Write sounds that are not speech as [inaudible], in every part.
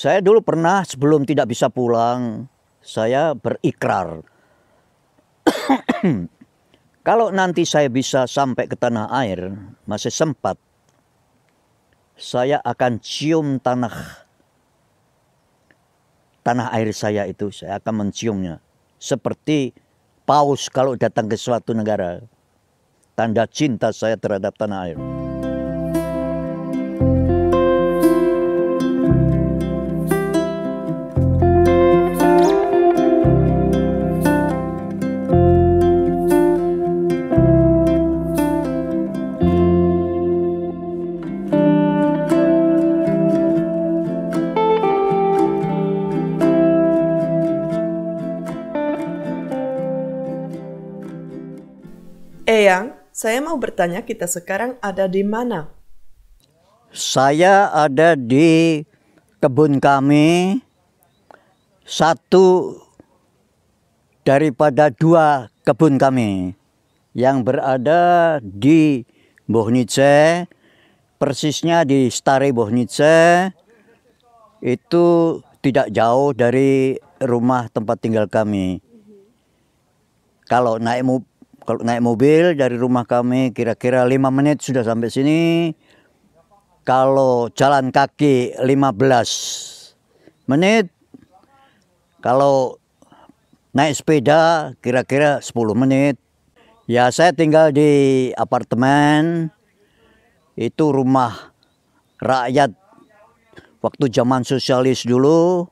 Saya dulu pernah sebelum tidak bisa pulang, saya berikrar. [coughs] Kalau nanti saya bisa sampai ke tanah air, masih sempat, saya akan cium tanah. Tanah air saya itu, saya akan menciumnya. Seperti paus kalau datang ke suatu negara. Tanda cinta saya terhadap tanah air. Saya mau bertanya kita sekarang ada di mana? Saya ada di kebun kami. Satu daripada dua kebun kami yang berada di Bohnice, persisnya di Stare Bohnice, itu tidak jauh dari rumah tempat tinggal kami. Kalau naik kalau naik mobil dari rumah kami kira-kira 5 menit sudah sampai sini. Kalau jalan kaki 15 menit. Kalau naik sepeda kira-kira 10 menit. Ya saya tinggal di apartemen. Itu rumah rakyat waktu zaman sosialis dulu.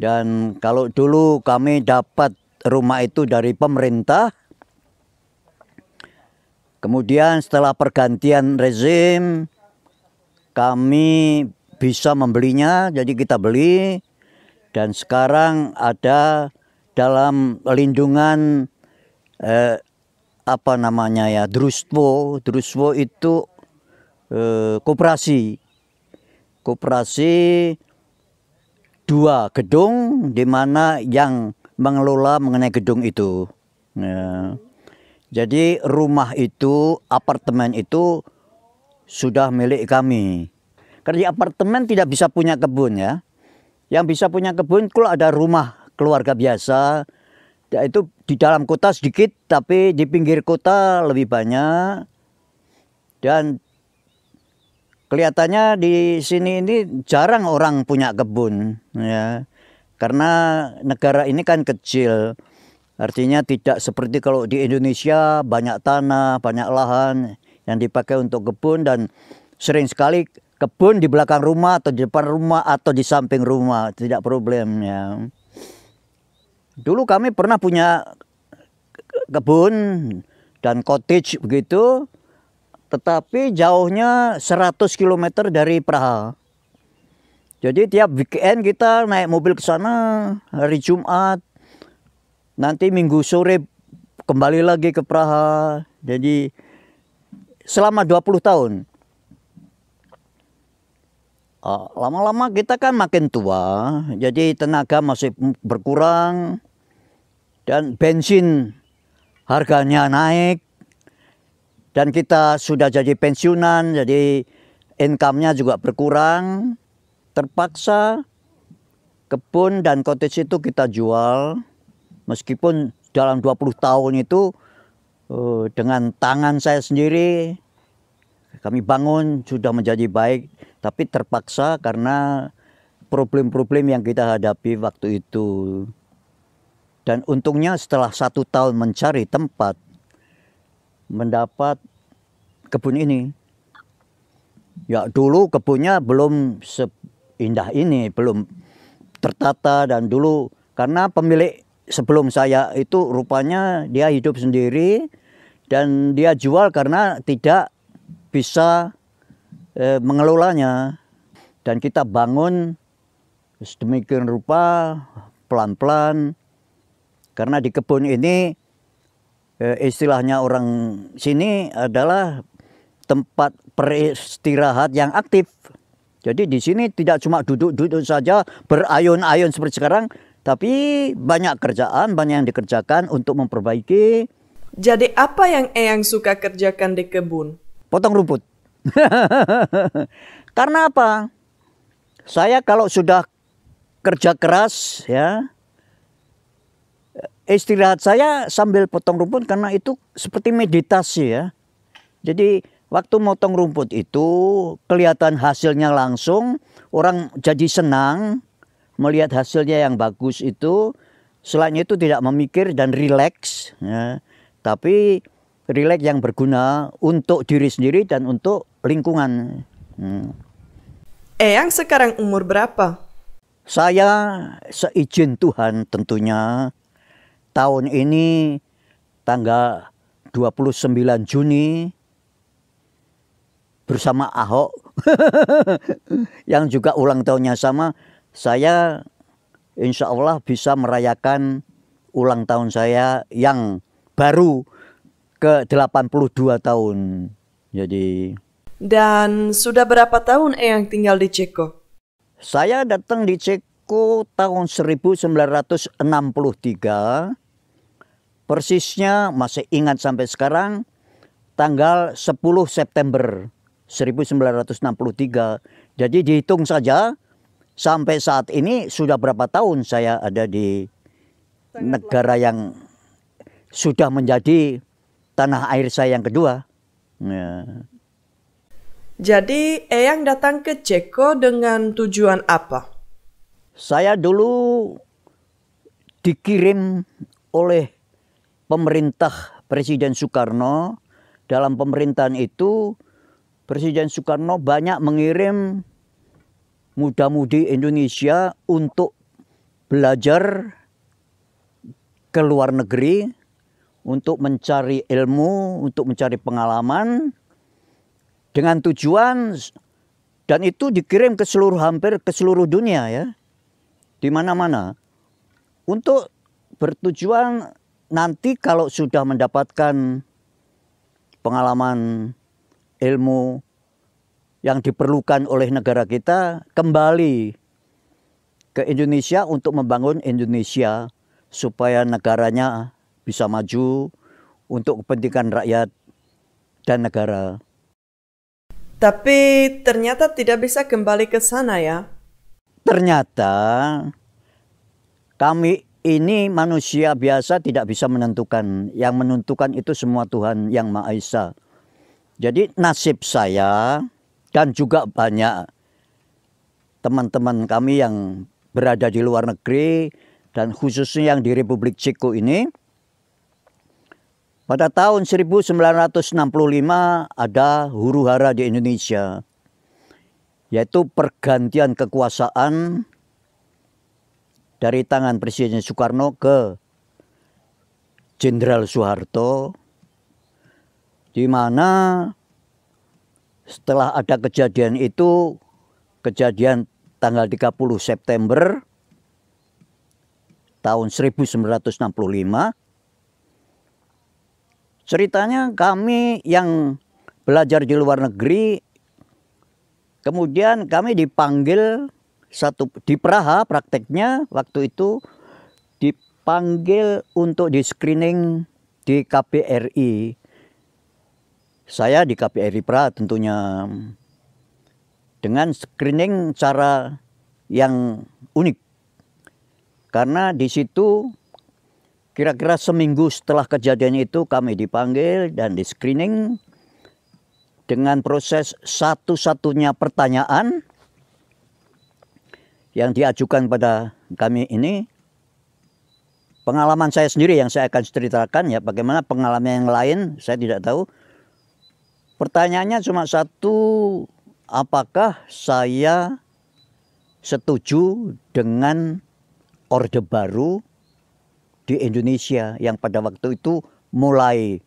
Dan kalau dulu kami dapat rumah itu dari pemerintah, Kemudian setelah pergantian rezim kami bisa membelinya, jadi kita beli dan sekarang ada dalam lindungan eh, apa namanya ya Druswo, Druswo itu eh, koperasi, koperasi dua gedung di mana yang mengelola mengenai gedung itu. Nah. Jadi rumah itu, apartemen itu sudah milik kami. Karena di apartemen tidak bisa punya kebun ya. Yang bisa punya kebun kalau ada rumah keluarga biasa, Yaitu di dalam kota sedikit tapi di pinggir kota lebih banyak. Dan kelihatannya di sini ini jarang orang punya kebun ya. Karena negara ini kan kecil. Artinya tidak seperti kalau di Indonesia banyak tanah, banyak lahan yang dipakai untuk kebun dan sering sekali kebun di belakang rumah atau di depan rumah atau di samping rumah tidak problem ya. Dulu kami pernah punya kebun dan cottage begitu tetapi jauhnya 100 km dari Praha. Jadi tiap weekend kita naik mobil ke sana hari Jumat nanti minggu sore kembali lagi ke Praha. Jadi selama 20 tahun. Ah, lama-lama kita kan makin tua, jadi tenaga masih berkurang dan bensin harganya naik dan kita sudah jadi pensiunan, jadi income-nya juga berkurang. Terpaksa kebun dan cottage itu kita jual. Meskipun dalam 20 tahun itu eh, dengan tangan saya sendiri kami bangun sudah menjadi baik tapi terpaksa karena problem-problem yang kita hadapi waktu itu dan untungnya setelah satu tahun mencari tempat mendapat kebun ini ya dulu kebunnya belum seindah ini belum tertata dan dulu karena pemilik sebelum saya itu rupanya dia hidup sendiri dan dia jual karena tidak bisa eh, mengelolanya dan kita bangun sedemikian rupa pelan-pelan karena di kebun ini eh, istilahnya orang sini adalah tempat peristirahat yang aktif. Jadi di sini tidak cuma duduk-duduk saja berayun-ayun seperti sekarang, tapi banyak kerjaan, banyak yang dikerjakan untuk memperbaiki. Jadi apa yang Eyang suka kerjakan di kebun? Potong rumput. [laughs] Karena apa? Saya kalau sudah kerja keras ya, istirahat saya sambil potong rumput karena itu seperti meditasi ya. Jadi waktu motong rumput itu kelihatan hasilnya langsung, orang jadi senang, melihat hasilnya yang bagus itu selain itu tidak memikir dan rileks ya. tapi rileks yang berguna untuk diri sendiri dan untuk lingkungan hmm. Ya. yang sekarang umur berapa? Saya seizin Tuhan tentunya tahun ini tanggal 29 Juni bersama Ahok [laughs] yang juga ulang tahunnya sama saya insya Allah bisa merayakan ulang tahun saya yang baru ke 82 tahun. Jadi dan sudah berapa tahun Eyang eh, tinggal di Ceko? Saya datang di Ceko tahun 1963. Persisnya masih ingat sampai sekarang tanggal 10 September 1963. Jadi dihitung saja Sampai saat ini sudah berapa tahun saya ada di negara yang sudah menjadi tanah air saya yang kedua. Ya. Jadi Eyang datang ke Ceko dengan tujuan apa? Saya dulu dikirim oleh pemerintah Presiden Soekarno. Dalam pemerintahan itu Presiden Soekarno banyak mengirim muda-mudi Indonesia untuk belajar ke luar negeri untuk mencari ilmu, untuk mencari pengalaman dengan tujuan dan itu dikirim ke seluruh hampir ke seluruh dunia ya. Di mana-mana. Untuk bertujuan nanti kalau sudah mendapatkan pengalaman ilmu yang diperlukan oleh negara kita kembali ke Indonesia untuk membangun Indonesia supaya negaranya bisa maju untuk kepentingan rakyat dan negara. Tapi ternyata tidak bisa kembali ke sana ya. Ternyata kami ini manusia biasa tidak bisa menentukan. Yang menentukan itu semua Tuhan Yang Maha Esa. Jadi nasib saya dan juga banyak teman-teman kami yang berada di luar negeri dan khususnya yang di Republik Ceko ini. Pada tahun 1965 ada huru hara di Indonesia yaitu pergantian kekuasaan dari tangan Presiden Soekarno ke Jenderal Soeharto di mana setelah ada kejadian itu, kejadian tanggal 30 September tahun 1965, ceritanya kami yang belajar di luar negeri, kemudian kami dipanggil satu di Praha prakteknya waktu itu dipanggil untuk di screening di KBRI saya di KPI Pra tentunya dengan screening cara yang unik. Karena di situ kira-kira seminggu setelah kejadian itu kami dipanggil dan di screening dengan proses satu-satunya pertanyaan yang diajukan pada kami ini pengalaman saya sendiri yang saya akan ceritakan ya bagaimana pengalaman yang lain saya tidak tahu Pertanyaannya cuma satu, apakah saya setuju dengan Orde Baru di Indonesia yang pada waktu itu mulai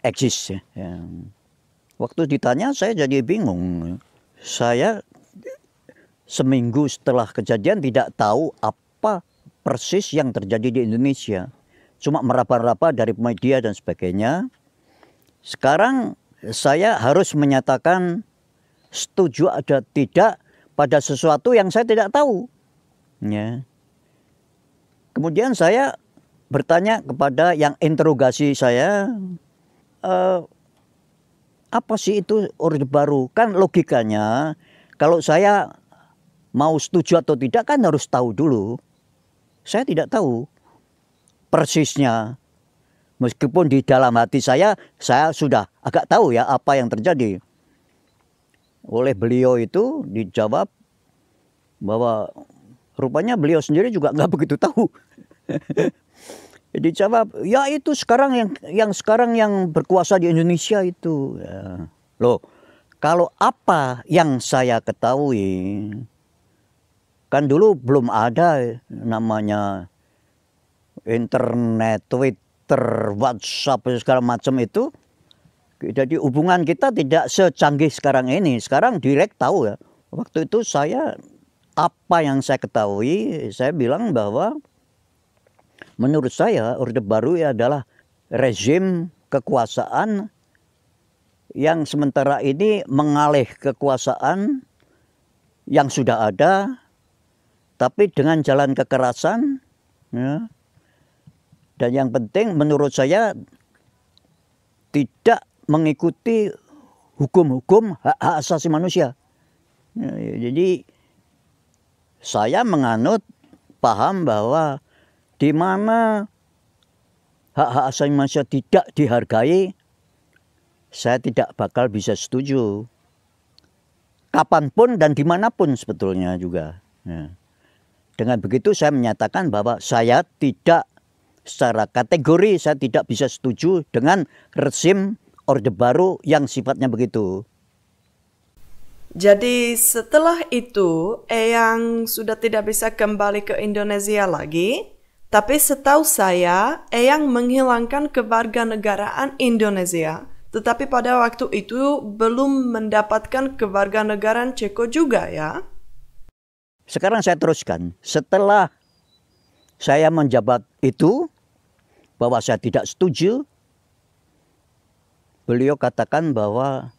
eksis. Ya. Waktu ditanya saya jadi bingung. Saya seminggu setelah kejadian tidak tahu apa persis yang terjadi di Indonesia. Cuma meraba-raba dari media dan sebagainya. Sekarang saya harus menyatakan setuju atau tidak pada sesuatu yang saya tidak tahu. Ya. Kemudian saya bertanya kepada yang interogasi saya, e, apa sih itu Orde Baru? Kan logikanya kalau saya mau setuju atau tidak kan harus tahu dulu. Saya tidak tahu persisnya Meskipun di dalam hati saya, saya sudah agak tahu ya apa yang terjadi. Oleh beliau itu dijawab bahwa rupanya beliau sendiri juga nggak [laughs] begitu tahu. dijawab, ya itu sekarang yang yang sekarang yang berkuasa di Indonesia itu. Ya. Loh, kalau apa yang saya ketahui, kan dulu belum ada namanya internet, Twitter, Twitter, WhatsApp segala macam itu. Jadi hubungan kita tidak secanggih sekarang ini. Sekarang direct tahu ya. Waktu itu saya apa yang saya ketahui, saya bilang bahwa menurut saya Orde Baru adalah rezim kekuasaan yang sementara ini mengalih kekuasaan yang sudah ada tapi dengan jalan kekerasan ya, dan yang penting menurut saya tidak mengikuti hukum-hukum hak-hak asasi manusia. Ya, ya, jadi saya menganut paham bahwa di mana hak-hak asasi manusia tidak dihargai, saya tidak bakal bisa setuju. Kapanpun dan dimanapun sebetulnya juga. Ya. Dengan begitu saya menyatakan bahwa saya tidak secara kategori saya tidak bisa setuju dengan rezim Orde Baru yang sifatnya begitu. Jadi setelah itu Eyang sudah tidak bisa kembali ke Indonesia lagi, tapi setahu saya Eyang menghilangkan kewarganegaraan Indonesia, tetapi pada waktu itu belum mendapatkan kewarganegaraan Ceko juga ya. Sekarang saya teruskan. Setelah saya menjabat itu, bahwa saya tidak setuju, beliau katakan bahwa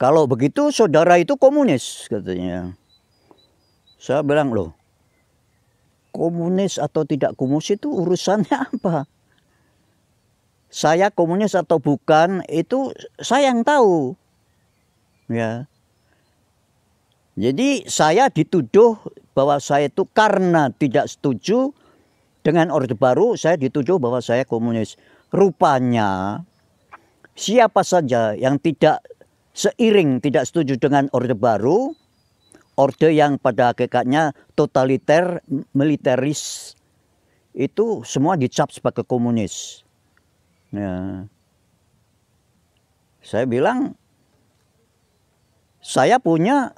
kalau begitu saudara itu komunis katanya. Saya bilang loh, komunis atau tidak komunis itu urusannya [laughs] apa? Saya komunis atau bukan itu saya yang tahu. Ya. Jadi saya dituduh bahwa saya itu karena tidak setuju dengan Orde Baru saya dituju bahwa saya komunis. Rupanya siapa saja yang tidak seiring, tidak setuju dengan Orde Baru, orde yang pada hakikatnya totaliter, militeris, itu semua dicap sebagai komunis. Ya. Saya bilang, saya punya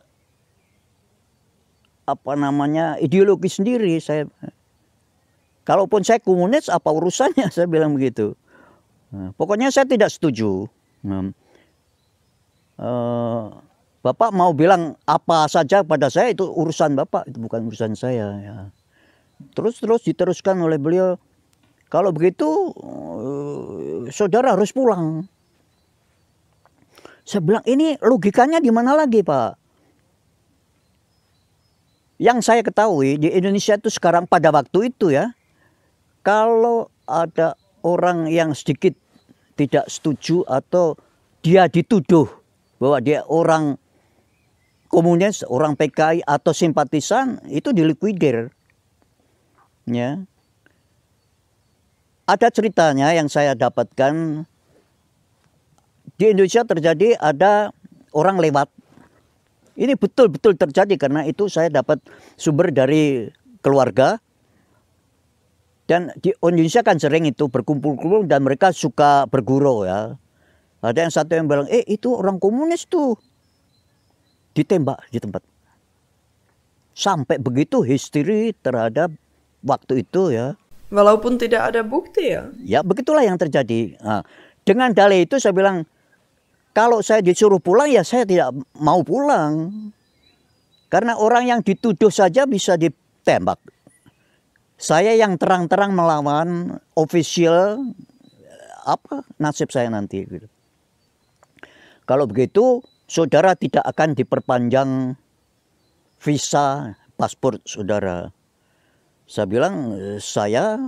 apa namanya ideologi sendiri saya Kalaupun saya komunis apa urusannya [laughs] saya bilang begitu. Nah, pokoknya saya tidak setuju. Nah, eh, Bapak mau bilang apa saja pada saya itu urusan Bapak, itu bukan urusan saya. Ya. Terus terus diteruskan oleh beliau, kalau begitu eh, saudara harus pulang. Saya bilang ini logikanya di mana lagi Pak? Yang saya ketahui di Indonesia itu sekarang pada waktu itu ya, kalau ada orang yang sedikit tidak setuju atau dia dituduh bahwa dia orang komunis, orang PKI atau simpatisan itu dilikuidir. Ya. Ada ceritanya yang saya dapatkan di Indonesia terjadi ada orang lewat. Ini betul-betul terjadi karena itu saya dapat sumber dari keluarga dan di Indonesia kan sering itu berkumpul-kumpul dan mereka suka bergurau ya. Ada yang satu yang bilang, eh itu orang komunis tuh. Ditembak di tempat. Sampai begitu histeri terhadap waktu itu ya. Walaupun tidak ada bukti ya. Ya begitulah yang terjadi. Nah, dengan dalih itu saya bilang, kalau saya disuruh pulang ya saya tidak mau pulang. Karena orang yang dituduh saja bisa ditembak. Saya yang terang-terang melawan official apa nasib saya nanti gitu. Kalau begitu, saudara tidak akan diperpanjang visa paspor saudara. Saya bilang saya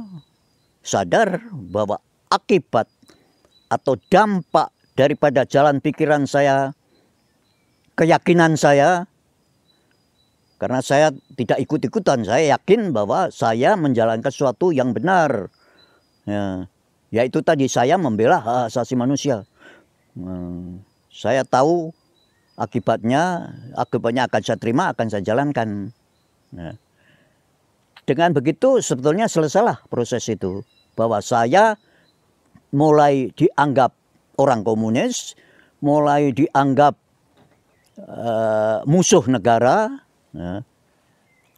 sadar bahwa akibat atau dampak daripada jalan pikiran saya, keyakinan saya karena saya tidak ikut-ikutan, saya yakin bahwa saya menjalankan sesuatu yang benar. Ya, yaitu tadi saya membela hak asasi manusia. Ya, saya tahu akibatnya, akibatnya akan saya terima, akan saya jalankan. ya. dengan begitu sebetulnya selesailah proses itu. Bahwa saya mulai dianggap orang komunis, mulai dianggap uh, musuh negara, Ya.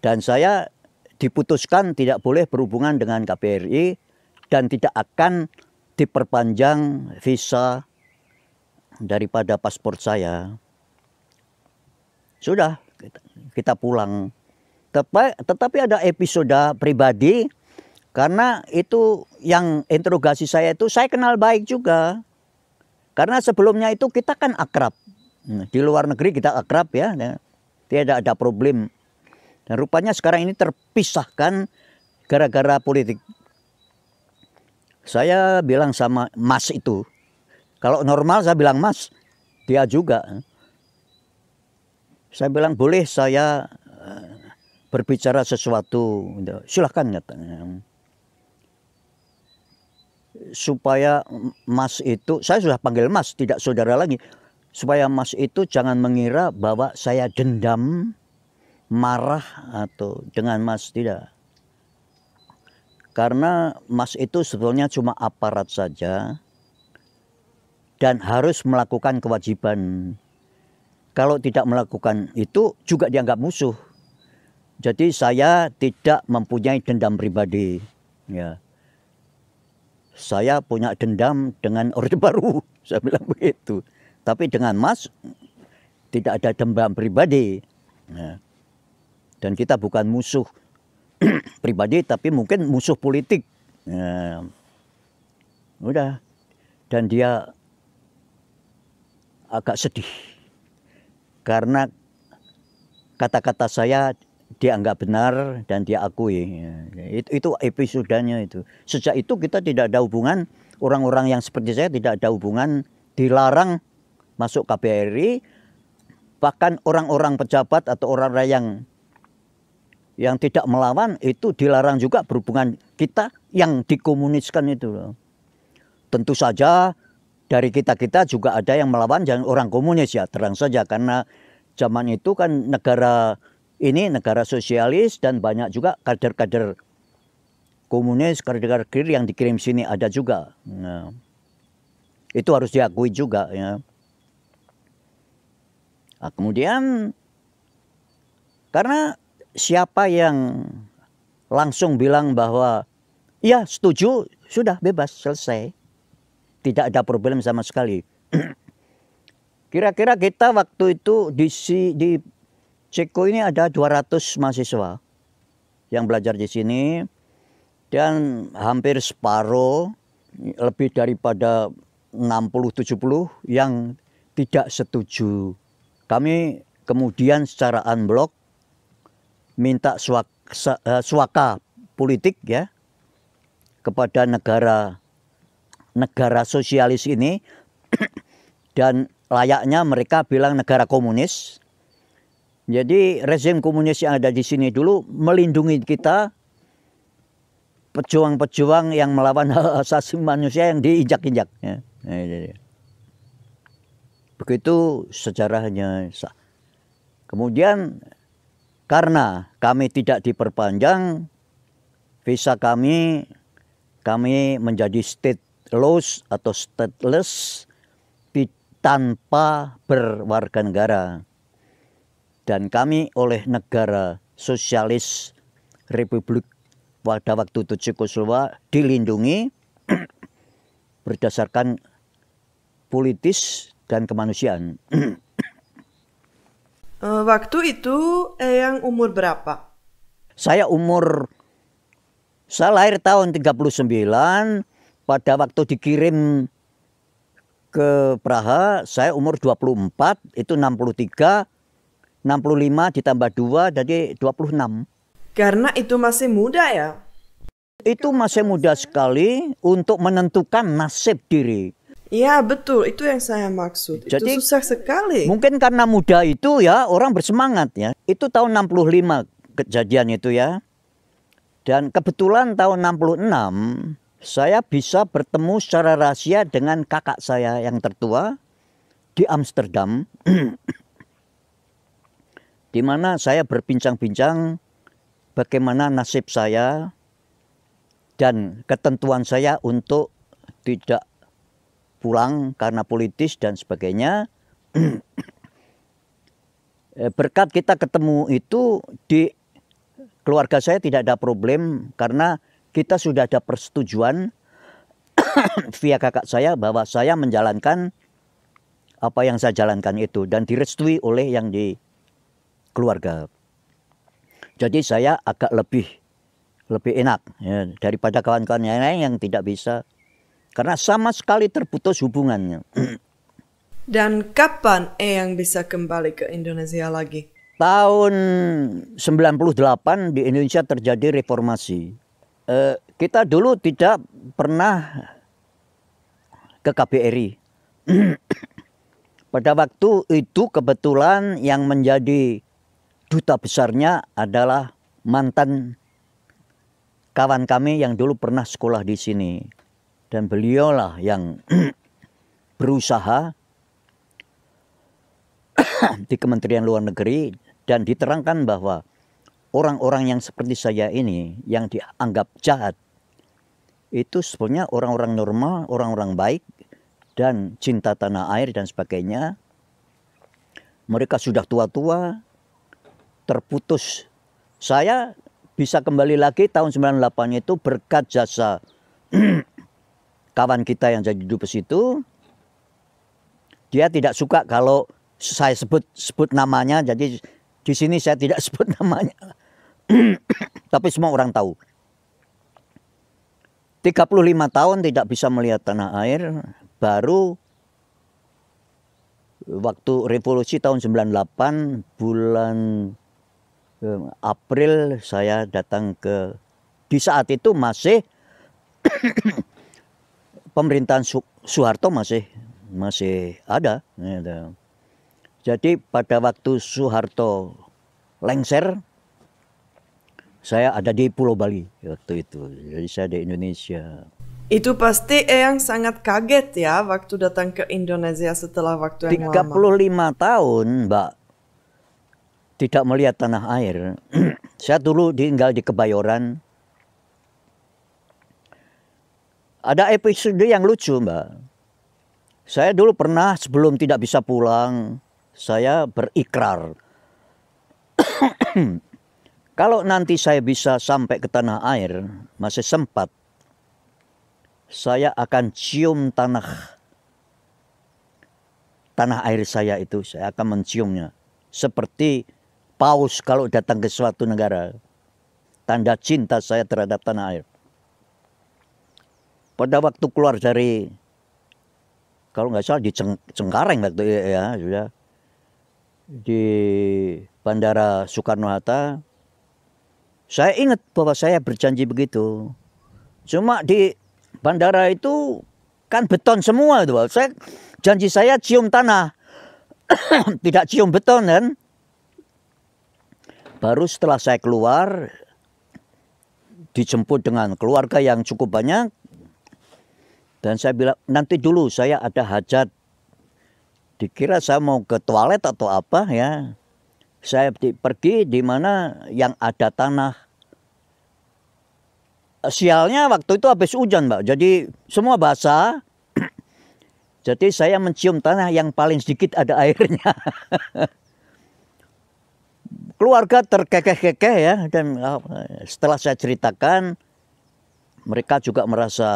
Dan saya diputuskan tidak boleh berhubungan dengan KPRI dan tidak akan diperpanjang visa daripada paspor saya. Sudah, kita pulang. Tetapi ada episode pribadi karena itu yang interogasi saya itu saya kenal baik juga. Karena sebelumnya itu kita kan akrab. Di luar negeri kita akrab ya. ya tidak ada problem. Dan rupanya sekarang ini terpisahkan gara-gara politik. Saya bilang sama Mas itu, kalau normal saya bilang Mas, dia juga. Saya bilang boleh saya eh, berbicara sesuatu, gitu. silahkan katanya. Supaya Mas itu, saya sudah panggil Mas, tidak saudara lagi supaya Mas itu jangan mengira bahwa saya dendam, marah atau dengan Mas tidak. Karena Mas itu sebetulnya cuma aparat saja dan harus melakukan kewajiban. Kalau tidak melakukan itu juga dianggap musuh. Jadi saya tidak mempunyai dendam pribadi. Ya. Saya punya dendam dengan Orde Baru, [laughs] saya bilang begitu. Tapi dengan Mas tidak ada dendam pribadi. Ya. Dan kita bukan musuh [clears throat] pribadi tapi mungkin musuh politik. Ya. Udah. Dan dia agak sedih. Karena kata-kata saya dianggap benar dan dia akui. Ya. Itu, itu episodenya itu. Sejak itu kita tidak ada hubungan, orang-orang yang seperti saya tidak ada hubungan, dilarang masuk KBRI bahkan orang-orang pejabat atau orang orang yang yang tidak melawan itu dilarang juga berhubungan kita yang dikomuniskan itu loh. Tentu saja dari kita-kita juga ada yang melawan jangan orang komunis ya terang saja karena zaman itu kan negara ini negara sosialis dan banyak juga kader-kader komunis, kader-kader kiri yang dikirim sini ada juga. Nah, itu harus diakui juga ya. Nah, kemudian karena siapa yang langsung bilang bahwa ya setuju sudah bebas selesai tidak ada problem sama sekali. [clears throat] Kira-kira kita waktu itu di di Ceko ini ada 200 mahasiswa yang belajar di sini dan hampir separuh lebih daripada 60 70 yang tidak setuju kami kemudian secara unblock minta suaka, eh, suaka politik ya kepada negara negara sosialis ini [clears throat] dan layaknya mereka bilang negara komunis. Jadi rezim komunis yang ada di sini dulu melindungi kita pejuang-pejuang yang melawan [laughs] hak asasi manusia yang diinjak-injak. Ya. Nah, iya, iya. Begitu sejarahnya. Kemudian karena kami tidak diperpanjang visa kami, kami menjadi stateless atau stateless tanpa berwarga negara. Dan kami oleh negara sosialis Republik pada waktu itu Cikoslova dilindungi [clears throat] berdasarkan politis dan kemanusiaan. [clears throat] Eh, waktu itu Eyang eh, umur berapa? Saya umur saya lahir tahun 39 pada waktu dikirim ke Praha saya umur 24 itu 63 65 ditambah 2 jadi 26. Karena itu masih muda ya? Itu masih muda sekali untuk menentukan nasib diri. Iya betul, itu yang saya maksud. Jadi, itu susah sekali. Mungkin karena muda itu ya orang bersemangat ya. Itu tahun 65 kejadian itu ya. Dan kebetulan tahun 66 saya bisa bertemu secara rahasia dengan kakak saya yang tertua di Amsterdam. [clears throat] di mana saya berbincang-bincang bagaimana nasib saya dan ketentuan saya untuk tidak pulang karena politis dan sebagainya. [clears throat] Eh, berkat kita ketemu itu di keluarga saya tidak ada problem karena kita sudah ada persetujuan [clears throat] via kakak saya bahwa saya menjalankan apa yang saya jalankan itu dan direstui oleh yang di keluarga. Jadi saya agak lebih lebih enak ya, daripada kawan-kawan yang lain yang tidak bisa karena sama sekali terputus hubungannya. Dan kapan Eyang bisa kembali ke Indonesia lagi? Tahun 98 di Indonesia terjadi reformasi. Eh, kita dulu tidak pernah ke KBRI. [clears throat] Pada waktu itu kebetulan yang menjadi duta besarnya adalah mantan kawan kami yang dulu pernah sekolah di sini. Dan beliaulah yang [clears throat] berusaha [clears throat] di Kementerian Luar Negeri dan diterangkan bahwa orang-orang yang seperti saya ini yang dianggap jahat itu sebenarnya orang-orang normal, orang-orang baik dan cinta tanah air dan sebagainya. Mereka sudah tua-tua, terputus. Saya bisa kembali lagi tahun 98 itu berkat jasa [clears throat] kawan kita yang jadi dubes itu dia tidak suka kalau saya sebut sebut namanya jadi di sini saya tidak [laughs] sebut namanya [clears throat] tapi semua orang tahu 35 tahun tidak bisa melihat tanah air baru waktu revolusi tahun 98 bulan eh, April saya datang ke di saat itu masih [clears throat] pemerintahan Soeharto masih masih ada. Gitu. Jadi pada waktu Soeharto lengser, saya ada di Pulau Bali waktu itu. Jadi saya di Indonesia. Itu pasti Eyang sangat kaget ya waktu datang ke Indonesia setelah waktu yang 35 lama. 35 tahun, Mbak. Tidak melihat tanah air. [clears throat] saya dulu tinggal di Kebayoran, Ada episode yang lucu mbak. Saya dulu pernah sebelum tidak bisa pulang, saya berikrar. [coughs] Kalau nanti saya bisa sampai ke tanah air, masih sempat, saya akan cium tanah. Tanah air saya itu, saya akan menciumnya. Seperti paus kalau datang ke suatu negara. Tanda cinta saya terhadap tanah air pada waktu keluar dari kalau nggak salah di Ceng Cengkareng waktu itu ya sudah di Bandara Soekarno Hatta saya ingat bahwa saya berjanji begitu cuma di bandara itu kan beton semua itu saya janji saya cium tanah [coughs] tidak cium beton kan baru setelah saya keluar dijemput dengan keluarga yang cukup banyak dan saya bilang, nanti dulu saya ada hajat. Dikira saya mau ke toilet atau apa ya. Saya di, pergi di mana yang ada tanah. Sialnya waktu itu habis hujan mbak. Jadi semua basah. [clears throat] Jadi saya mencium tanah yang paling sedikit ada [laughs] airnya. Keluarga terkekeh-kekeh ya. Dan eh, setelah saya ceritakan mereka juga merasa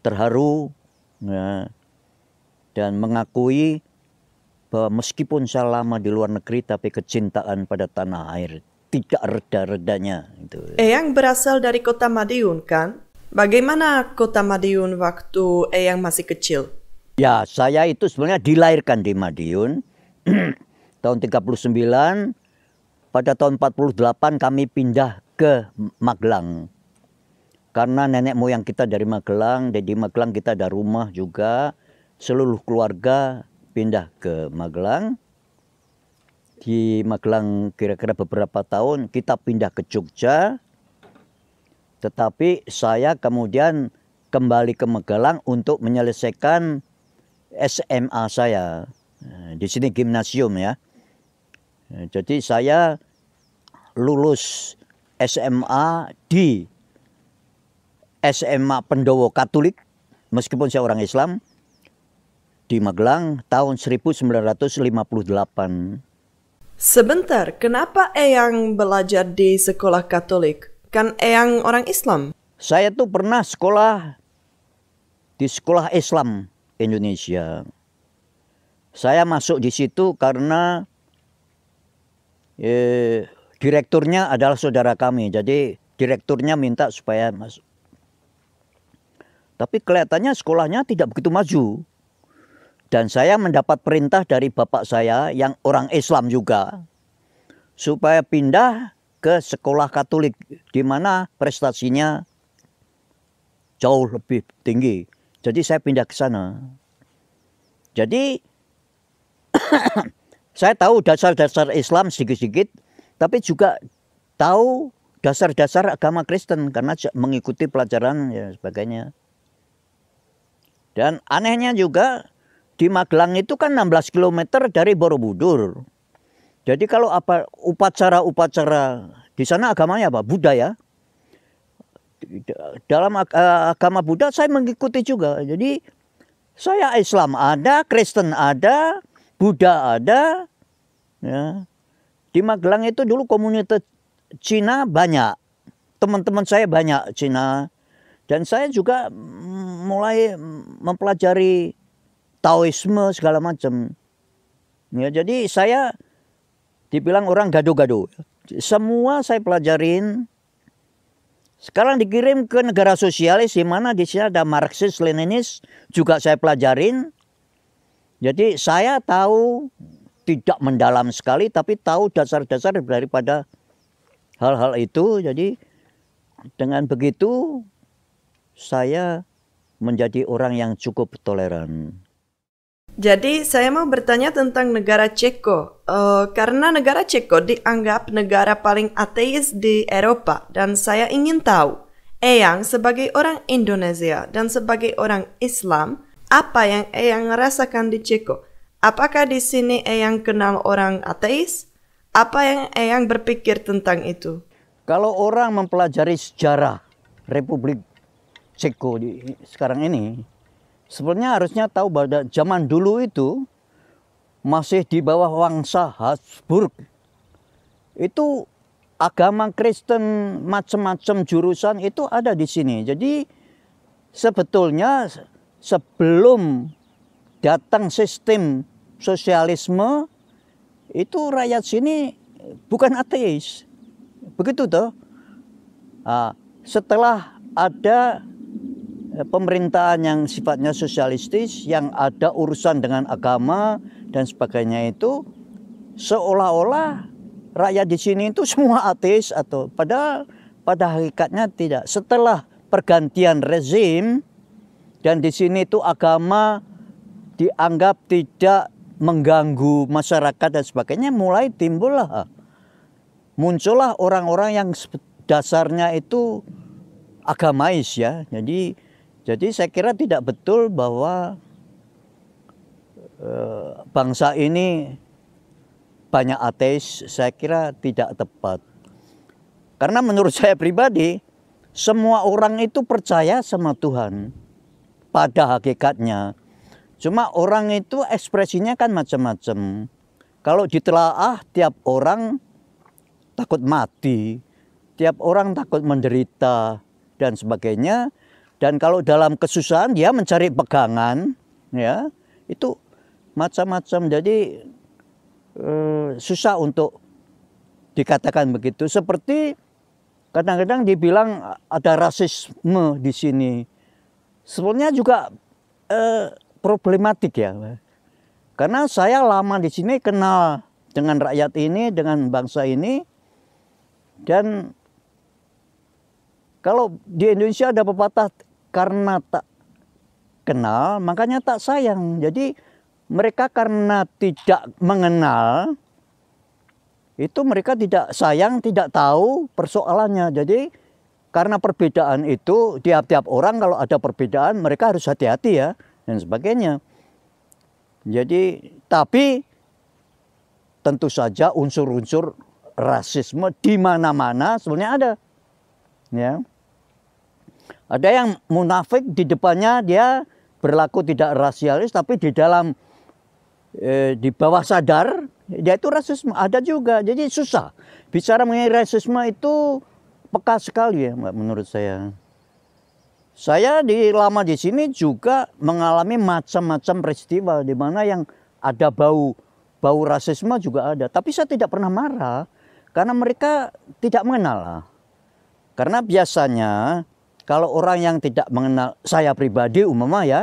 terharu ya, dan mengakui bahwa meskipun saya lama di luar negeri tapi kecintaan pada tanah air tidak reda-redanya. Itu. Eyang berasal dari kota Madiun kan? Bagaimana kota Madiun waktu Eyang masih kecil? Ya, saya itu sebenarnya dilahirkan di Madiun [clears throat] tahun 39. Pada tahun 48 kami pindah ke Magelang. Karena nenek moyang kita dari Magelang, di Magelang kita ada rumah juga. Seluruh keluarga pindah ke Magelang. Di Magelang kira-kira beberapa tahun kita pindah ke Jogja. Tetapi saya kemudian kembali ke Magelang untuk menyelesaikan SMA saya. Eh, di sini gimnasium ya. Eh, jadi saya lulus SMA di SMA Pendowo Katolik, meskipun saya orang Islam, di Magelang tahun 1958. Sebentar, kenapa Eyang belajar di sekolah Katolik? Kan Eyang orang Islam. Saya tuh pernah sekolah di sekolah Islam Indonesia. Saya masuk di situ karena eh, direkturnya adalah saudara kami. Jadi direkturnya minta supaya masuk tapi kelihatannya sekolahnya tidak begitu maju. Dan saya mendapat perintah dari bapak saya yang orang Islam juga supaya pindah ke sekolah Katolik di mana prestasinya jauh lebih tinggi. Jadi saya pindah ke sana. Jadi [coughs] saya tahu dasar-dasar Islam sedikit-sedikit, tapi juga tahu dasar-dasar agama Kristen karena mengikuti pelajaran ya sebagainya. Dan anehnya juga di Magelang itu kan 16 km dari Borobudur. Jadi kalau apa upacara-upacara di sana agamanya apa? Buddha ya. Dalam eh, agama Buddha saya mengikuti juga. Jadi saya Islam ada, Kristen ada, Buddha ada. Ya. Di Magelang itu dulu komunitas Cina banyak. Teman-teman saya banyak Cina, dan saya juga mulai mempelajari Taoisme segala macam. Ya, jadi saya dibilang orang gado-gado. Semua saya pelajarin. Sekarang dikirim ke negara sosialis di mana di sini ada Marxis Leninis juga saya pelajarin. Jadi saya tahu tidak mendalam sekali tapi tahu dasar-dasar daripada hal-hal itu. Jadi dengan begitu saya menjadi orang yang cukup toleran. Jadi saya mau bertanya tentang negara Ceko, uh, karena negara Ceko dianggap negara paling ateis di Eropa, dan saya ingin tahu, Eyang sebagai orang Indonesia dan sebagai orang Islam, apa yang Eyang rasakan di Ceko? Apakah di sini Eyang kenal orang ateis? Apa yang Eyang berpikir tentang itu? Kalau orang mempelajari sejarah Republik Ceko di sekarang ini sebenarnya harusnya tahu pada zaman dulu itu masih di bawah wangsa Habsburg itu agama Kristen macam-macam jurusan itu ada di sini jadi sebetulnya sebelum datang sistem sosialisme itu rakyat sini bukan ateis begitu toh ah, setelah ada Eh, pemerintahan yang sifatnya sosialistis yang ada urusan dengan agama dan sebagainya itu seolah-olah rakyat di sini itu [laughs] semua ateis atau pada pada hakikatnya tidak. Setelah pergantian rezim dan di sini itu agama dianggap tidak mengganggu masyarakat dan sebagainya mulai timbullah muncullah orang-orang yang dasarnya itu agamais ya. Jadi jadi saya kira tidak betul bahwa eh, bangsa ini banyak ateis, saya kira tidak tepat. Karena menurut saya pribadi, semua orang itu percaya sama Tuhan pada hakikatnya. Cuma orang itu ekspresinya kan macam-macam. Kalau ditelaah tiap orang takut mati, tiap orang takut menderita dan sebagainya. Dan kalau dalam kesusahan dia ya mencari pegangan, ya itu macam-macam. Jadi eh, susah untuk dikatakan begitu. Seperti kadang-kadang dibilang ada rasisme di sini. Sebenarnya juga eh, problematik ya. Karena saya lama di sini kenal dengan rakyat ini, dengan bangsa ini. Dan kalau di Indonesia ada pepatah karena tak kenal, makanya tak sayang. Jadi mereka karena tidak mengenal, itu mereka tidak sayang, tidak tahu persoalannya. Jadi karena perbedaan itu, tiap-tiap orang kalau ada perbedaan mereka harus hati-hati ya, dan sebagainya. Jadi, tapi tentu saja unsur-unsur rasisme di mana-mana sebenarnya ada. Ya. Ada yang munafik di depannya dia berlaku tidak rasialis tapi di dalam eh, di bawah sadar dia itu rasisme ada juga. Jadi susah. Bicara mengenai rasisme itu peka sekali ya menurut saya. Saya di lama di sini juga mengalami macam-macam peristiwa di mana yang ada bau bau rasisme juga ada. Tapi saya tidak pernah marah karena mereka tidak mengenal Karena biasanya kalau orang yang tidak mengenal saya pribadi umumnya ya,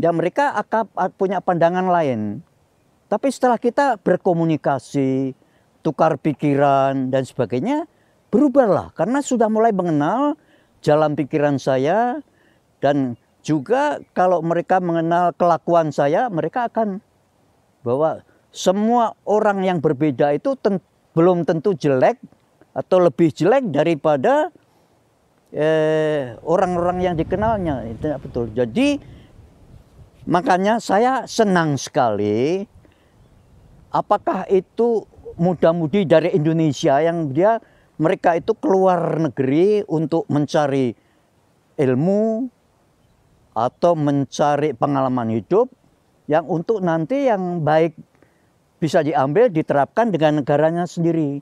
ya mereka akan punya pandangan lain. Tapi setelah kita berkomunikasi, tukar pikiran dan sebagainya, berubahlah karena sudah mulai mengenal jalan pikiran saya dan juga kalau mereka mengenal kelakuan saya, mereka akan bahwa semua orang yang berbeda itu ten, belum tentu jelek atau lebih jelek daripada Eh, orang-orang eh, yang dikenalnya itu tidak betul. Jadi makanya saya senang sekali apakah itu muda-mudi dari Indonesia yang dia mereka itu keluar negeri untuk mencari ilmu atau mencari pengalaman hidup yang untuk nanti yang baik bisa diambil diterapkan dengan negaranya sendiri.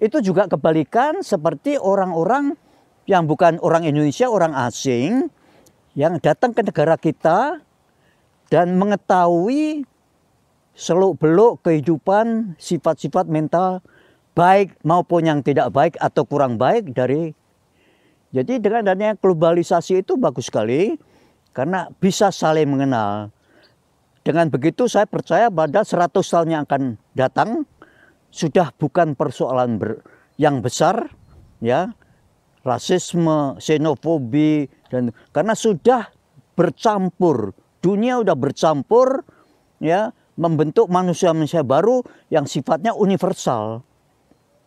Itu juga kebalikan seperti orang-orang yang bukan orang Indonesia, orang asing yang datang ke negara kita dan mengetahui seluk-beluk kehidupan, sifat-sifat mental baik maupun yang tidak baik atau kurang baik dari jadi dengan adanya globalisasi itu bagus sekali karena bisa saling mengenal. Dengan begitu saya percaya pada 100 tahun yang akan datang sudah bukan persoalan yang besar ya rasisme, xenofobi dan karena sudah bercampur, dunia sudah bercampur ya, membentuk manusia-manusia baru yang sifatnya universal.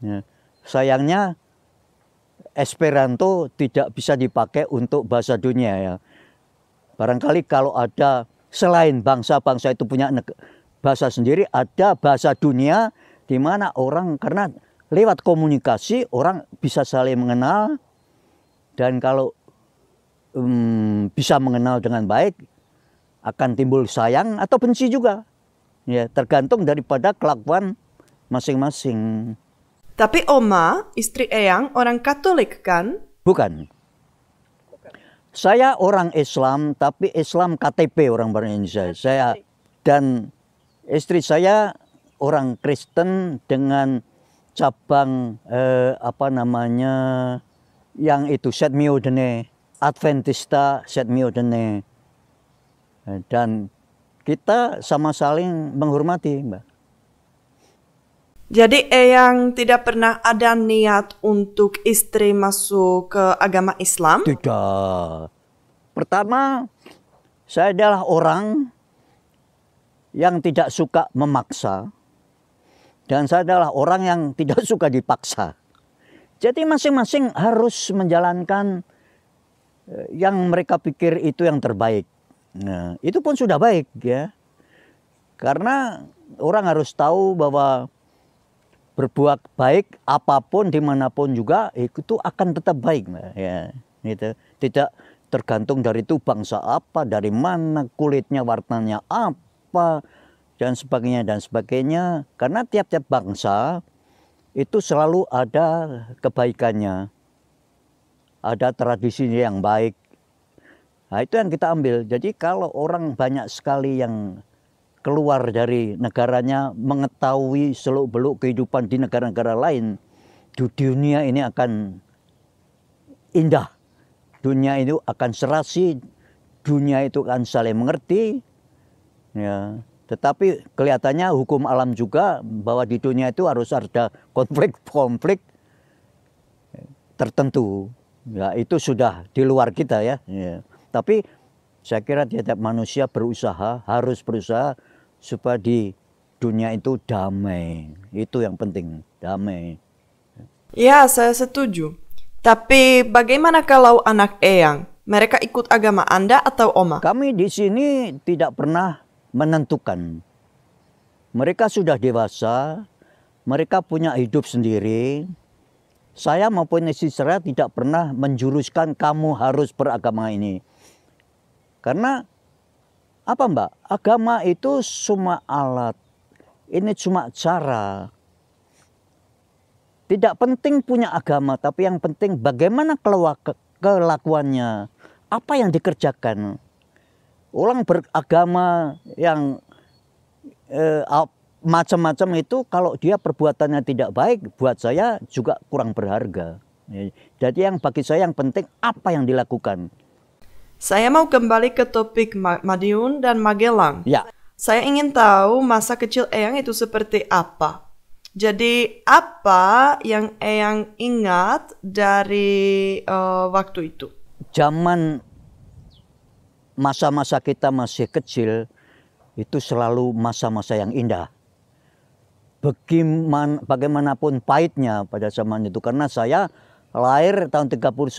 Ya. Sayangnya Esperanto tidak bisa dipakai untuk bahasa dunia ya. Barangkali kalau ada selain bangsa-bangsa itu punya bahasa sendiri, ada bahasa dunia di mana orang karena lewat komunikasi orang bisa saling mengenal dan kalau um, bisa mengenal dengan baik akan timbul sayang atau benci juga ya tergantung daripada kelakuan masing-masing. Tapi Oma, istri Eyang, orang Katolik kan? Bukan. Saya orang Islam, tapi Islam KTP orang Barat Indonesia. Saya dan istri saya orang Kristen dengan cabang eh, apa namanya yang itu set miodene Adventista set miodene eh, dan kita sama saling menghormati, Mbak. Jadi Eyang eh, tidak pernah ada niat untuk istri masuk ke agama Islam? Tidak. Pertama, saya adalah orang yang tidak suka memaksa. Dan saya adalah orang yang tidak [laughs] suka dipaksa. Jadi masing-masing harus menjalankan eh, yang mereka pikir itu yang terbaik. Nah, itu pun sudah baik ya. Karena orang harus tahu bahwa berbuat baik apapun dimanapun juga itu akan tetap baik ya gitu tidak tergantung dari itu bangsa apa dari mana kulitnya warnanya apa dan sebagainya dan sebagainya karena tiap-tiap bangsa itu selalu ada kebaikannya ada tradisi yang baik nah, itu yang kita ambil jadi kalau orang banyak sekali yang keluar dari negaranya mengetahui seluk beluk kehidupan di negara-negara lain di dunia ini akan indah dunia itu akan serasi dunia itu akan saling mengerti ya tetapi kelihatannya hukum alam juga bahwa di dunia itu harus ada konflik-konflik tertentu. Ya, itu sudah di luar kita ya. ya. Tapi saya kira tiap manusia berusaha, harus berusaha supaya di dunia itu damai. Itu yang penting, damai. Ya, saya setuju. Tapi bagaimana kalau anak eyang? Mereka ikut agama Anda atau Oma? Kami di sini tidak pernah menentukan. Mereka sudah dewasa, mereka punya hidup sendiri. Saya maupun istri saya tidak pernah menjuruskan kamu harus beragama ini. Karena apa mbak? Agama itu cuma alat. Ini cuma cara. Tidak penting punya agama, tapi yang penting bagaimana kelakuannya, apa yang dikerjakan orang beragama yang eh, macam-macam itu kalau dia perbuatannya tidak baik buat saya juga kurang berharga. Ya, jadi yang bagi saya yang penting apa yang dilakukan. Saya mau kembali ke topik Madiun dan Magelang. Ya. Saya ingin tahu masa kecil Eyang itu seperti apa. Jadi apa yang Eyang ingat dari uh, waktu itu? Zaman masa-masa kita masih kecil itu selalu masa-masa yang indah. bagaimanapun pahitnya pada zaman itu karena saya lahir tahun 39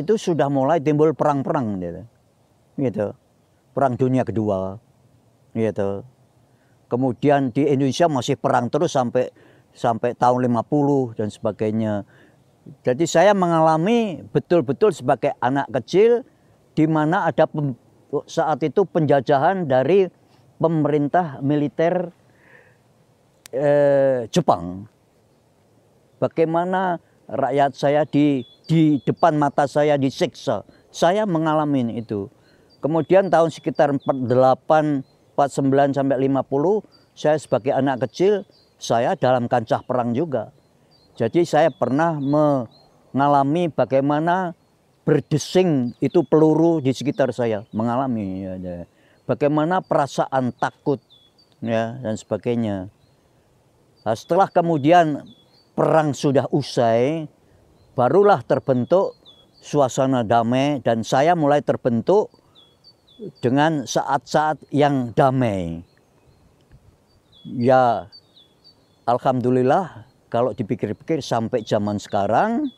itu sudah mulai timbul perang-perang gitu. gitu. Perang dunia kedua gitu. Kemudian di Indonesia masih perang terus sampai sampai tahun 50 dan sebagainya. Jadi saya mengalami betul-betul sebagai anak kecil di mana ada saat itu penjajahan dari pemerintah militer eh, Jepang. Bagaimana rakyat saya di di depan mata saya disiksa. Saya mengalami itu. Kemudian tahun sekitar 48, 49 sampai 50, saya sebagai anak kecil, saya dalam kancah perang juga. Jadi saya pernah mengalami bagaimana berdesing itu peluru di sekitar saya mengalami ya, ya. bagaimana perasaan takut ya dan sebagainya nah, setelah kemudian perang sudah usai barulah terbentuk suasana damai dan saya mulai terbentuk dengan saat-saat yang damai ya alhamdulillah kalau dipikir-pikir sampai zaman sekarang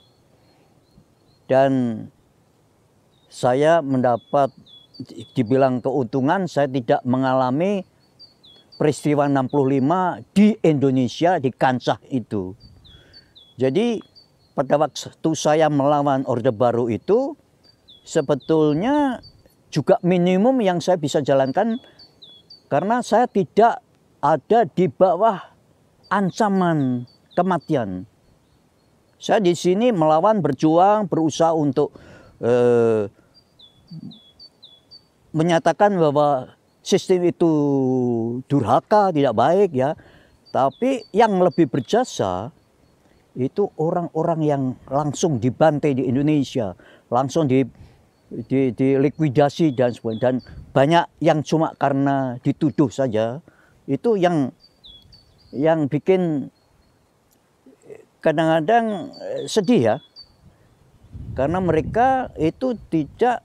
dan saya mendapat dibilang keuntungan saya tidak mengalami peristiwa 65 di Indonesia di kancah itu. Jadi pada waktu saya melawan Orde Baru itu sebetulnya juga minimum yang saya bisa jalankan karena saya tidak ada di bawah ancaman kematian. Saya di sini melawan, berjuang, berusaha untuk eh, menyatakan bahwa sistem itu durhaka, tidak baik ya. Tapi yang lebih berjasa itu orang-orang yang langsung dibantai di Indonesia, langsung di, di, dilikuidasi dan sebagainya. Dan banyak yang cuma karena dituduh saja itu yang yang bikin kadang-kadang eh, sedih ya. Karena mereka itu tidak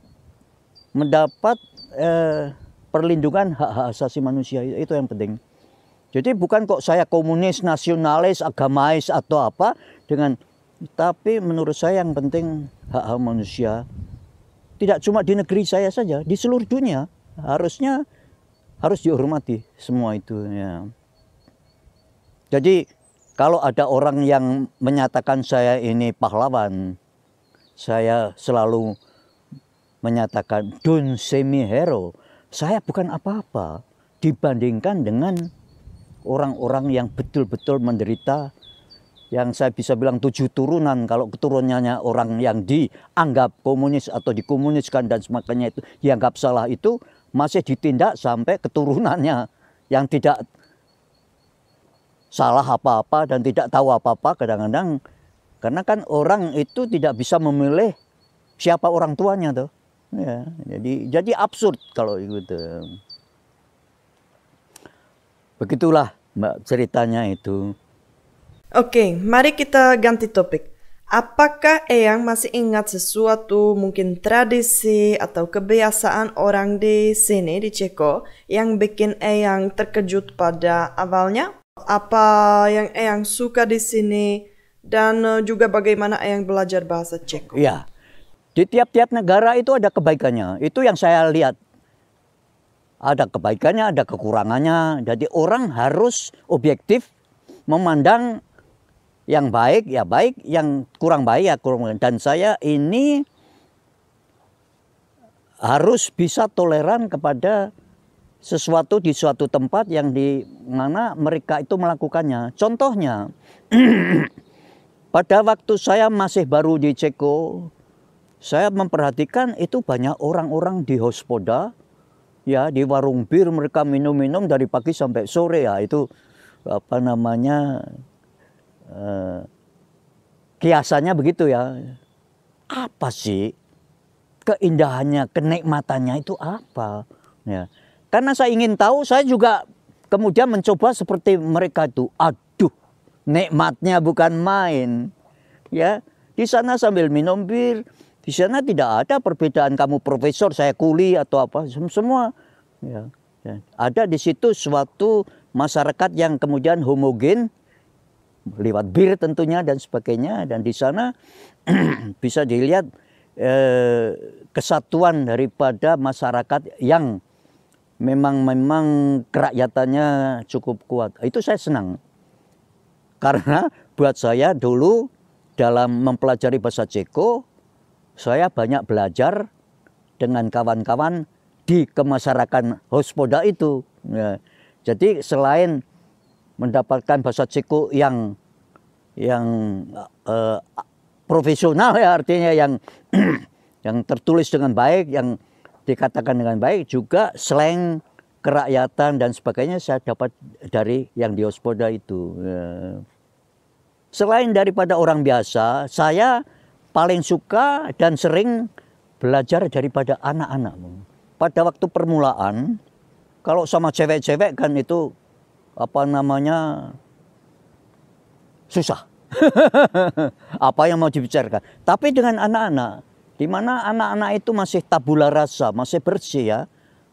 mendapat eh, perlindungan hak-hak asasi manusia itu yang penting. Jadi bukan kok saya komunis, nasionalis, agamais atau apa dengan tapi menurut saya yang penting hak-hak manusia tidak cuma di negeri saya saja, di seluruh dunia harusnya harus dihormati semua itu ya. Jadi kalau ada orang yang menyatakan saya ini pahlawan, saya selalu menyatakan Don semi hero saya bukan apa-apa dibandingkan dengan orang-orang yang betul-betul menderita yang saya bisa bilang tujuh turunan kalau keturunannya orang yang dianggap komunis atau dikomuniskan dan semakanya itu dianggap salah itu masih ditindak sampai keturunannya yang tidak salah apa-apa dan tidak tahu apa-apa kadang-kadang karena kan orang itu tidak bisa memilih siapa orang tuanya tuh Ya, jadi jadi absurd kalau gitu. Begitulah Mbak ceritanya itu. Oke, mari kita ganti topik. Apakah Eyang masih ingat sesuatu, mungkin tradisi atau kebiasaan orang di sini, di Ceko, yang bikin Eyang terkejut pada awalnya? Apa yang Eyang suka di sini, dan eh, juga bagaimana Eyang belajar bahasa Ceko? Iya, di tiap-tiap negara itu ada kebaikannya. Itu yang saya lihat. Ada kebaikannya, ada kekurangannya. Jadi orang harus objektif memandang yang baik ya baik, yang kurang baik ya kurang baik. Dan saya ini harus bisa toleran kepada sesuatu di suatu tempat yang di mana mereka itu melakukannya. Contohnya, [clears throat] pada waktu saya masih baru di Ceko, saya memperhatikan itu banyak orang-orang di hospoda, ya di warung bir mereka minum-minum dari pagi sampai sore ya itu apa namanya eh, kiasannya begitu ya. Apa sih keindahannya, kenikmatannya itu apa? Ya. Karena saya ingin tahu, saya juga kemudian mencoba seperti mereka itu. Aduh, nikmatnya bukan main. Ya, di sana sambil minum bir, di sana tidak ada perbedaan kamu profesor, saya kuli atau apa, semua. Ya. ya. Ada di situ suatu masyarakat yang kemudian homogen lewat bir tentunya dan sebagainya dan di sana [clears throat] bisa dilihat eh, kesatuan daripada masyarakat yang memang memang kerakyatannya cukup kuat. Itu saya senang. Karena buat saya dulu dalam mempelajari bahasa Ceko saya banyak belajar dengan kawan-kawan di kemasyarakatan Hospoda itu. Ya. Jadi selain mendapatkan bahasa Ceko yang yang uh, profesional ya artinya yang [clears throat] yang tertulis dengan baik, yang dikatakan dengan baik juga slang kerakyatan dan sebagainya saya dapat dari yang di Hospoda itu. Ya. Selain daripada orang biasa, saya paling suka dan sering belajar daripada anak anak Pada waktu permulaan, kalau sama cewek-cewek kan itu apa namanya susah. [laughs] apa yang mau dibicarakan. Tapi dengan anak-anak, di mana anak-anak itu masih tabula rasa, masih bersih ya.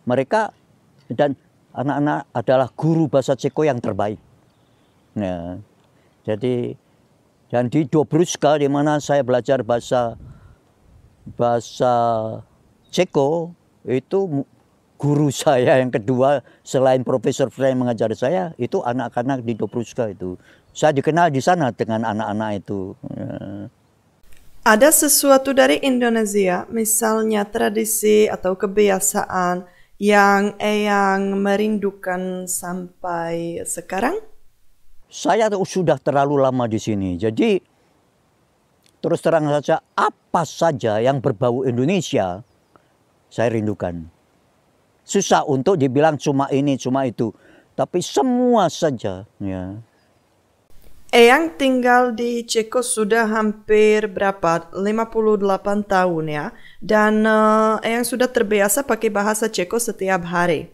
Mereka dan anak-anak adalah guru bahasa Ceko yang terbaik. Nah, jadi dan di Dobruska di mana saya belajar bahasa bahasa Ceko itu guru [laughs] saya yang kedua selain profesor yang mengajar saya itu anak-anak di Dobruska itu. Saya dikenal di sana dengan anak-anak itu. Eh. Ada sesuatu dari Indonesia, misalnya tradisi atau kebiasaan yang Eyang merindukan sampai sekarang? saya sudah terlalu lama di sini. Jadi terus terang saja apa saja yang berbau Indonesia saya rindukan. Susah untuk dibilang cuma ini, cuma itu. Tapi semua saja. Ya. Eyang tinggal di Ceko sudah hampir berapa? 58 tahun ya. Dan uh, Eyang sudah terbiasa pakai bahasa Ceko setiap hari.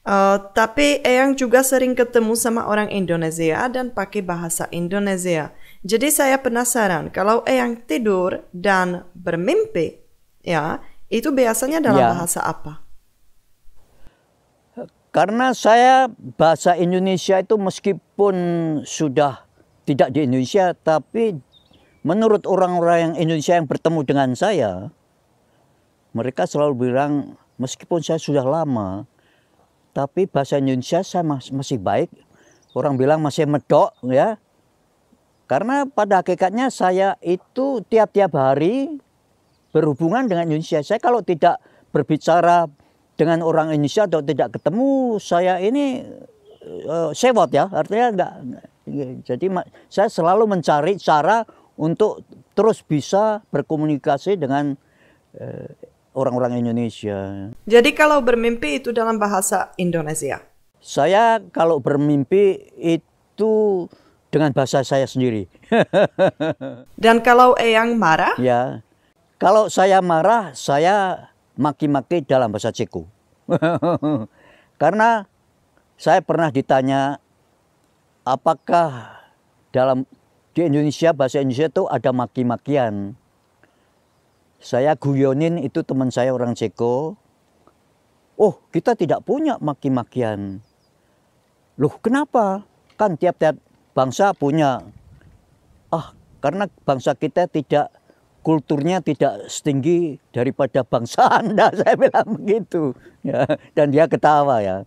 Uh, tapi Eyang juga sering ketemu sama orang Indonesia dan pakai bahasa Indonesia. Jadi saya penasaran kalau Eyang tidur dan bermimpi, ya itu biasanya dalam ya. bahasa apa? Karena saya bahasa Indonesia itu meskipun sudah tidak di Indonesia, tapi menurut orang-orang yang Indonesia yang bertemu dengan saya, mereka selalu bilang meskipun saya sudah lama, tapi bahasa Indonesia saya masih baik. Orang bilang masih medok ya. Karena pada hakikatnya saya itu tiap-tiap hari berhubungan dengan Indonesia. Saya kalau tidak berbicara dengan orang Indonesia atau tidak ketemu, saya ini uh, sewot ya. Artinya enggak. Jadi saya selalu mencari cara untuk terus bisa berkomunikasi dengan eh, orang-orang Indonesia. Jadi kalau bermimpi itu dalam bahasa Indonesia? Saya kalau bermimpi itu dengan bahasa saya sendiri. [laughs] Dan kalau Eyang marah? Ya, kalau saya marah saya maki-maki dalam bahasa Ceko. [laughs] Karena saya pernah ditanya apakah dalam di Indonesia bahasa Indonesia itu ada maki-makian. Saya guyonin itu teman saya orang Ceko. Oh, kita tidak punya maki-makian. Loh, kenapa? Kan tiap-tiap bangsa punya. Ah, karena bangsa kita tidak kulturnya tidak setinggi daripada bangsa [laughs] Anda, saya bilang begitu. Ya, dan dia ketawa ya.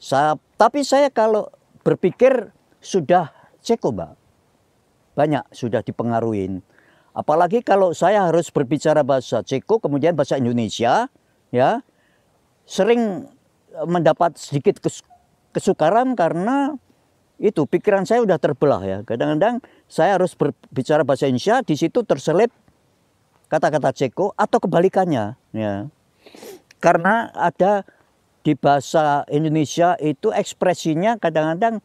Saya, tapi saya kalau berpikir sudah Ceko, Mbak. Banyak sudah dipengaruhin. Apalagi kalau saya harus berbicara bahasa Ceko kemudian bahasa Indonesia, ya sering eh, mendapat sedikit kesukaran karena itu pikiran saya sudah terbelah ya. Kadang-kadang saya harus berbicara bahasa Indonesia, di situ terselip kata-kata Ceko atau kebalikannya, ya. Karena ada di bahasa Indonesia itu ekspresinya kadang-kadang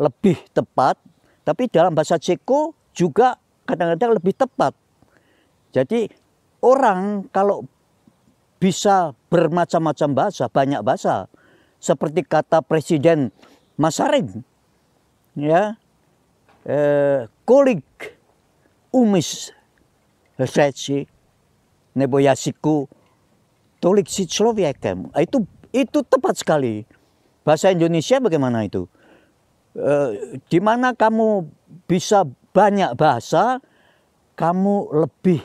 lebih tepat, tapi dalam bahasa Ceko juga kadang-kadang lebih tepat. Jadi orang kalau bisa bermacam-macam bahasa, banyak bahasa. Seperti kata Presiden Masarim, ya, eh, kolik umis Resi, Neboyasiku, tolik si Slovakem. Ah, itu itu tepat sekali. Bahasa Indonesia bagaimana itu? Eh, di mana kamu bisa banyak bahasa, kamu lebih